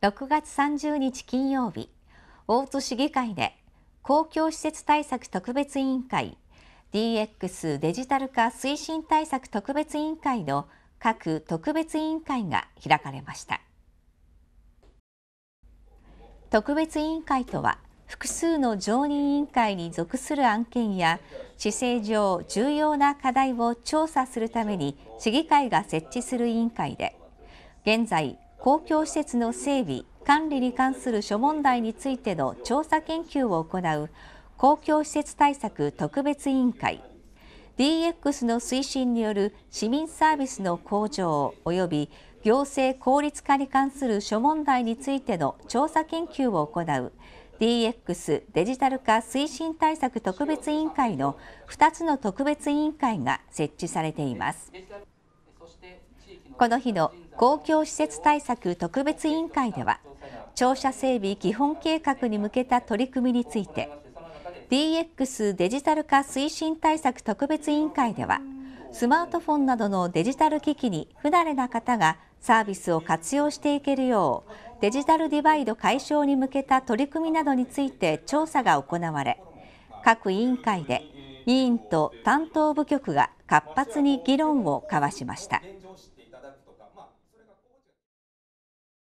6月30日金曜日大津市議会で公共施設対策特別委員会 DX デジタル化推進対策特別委員会の各特別委員会が開かれました特別委員会とは複数の常任委員会に属する案件や市政上重要な課題を調査するために市議会が設置する委員会で現在公共施設の整備・管理に関する諸問題についての調査研究を行う公共施設対策特別委員会 DX の推進による市民サービスの向上及び行政効率化に関する諸問題についての調査研究を行う DX デジタル化推進対策特別委員会の2つの特別委員会が設置されています。この日の公共施設対策特別委員会では庁舎整備基本計画に向けた取り組みについて DX デジタル化推進対策特別委員会ではスマートフォンなどのデジタル機器に不慣れな方がサービスを活用していけるようデジタルディバイド解消に向けた取り組みなどについて調査が行われ各委員会で委員と担当部局が活発に議論を交わしました。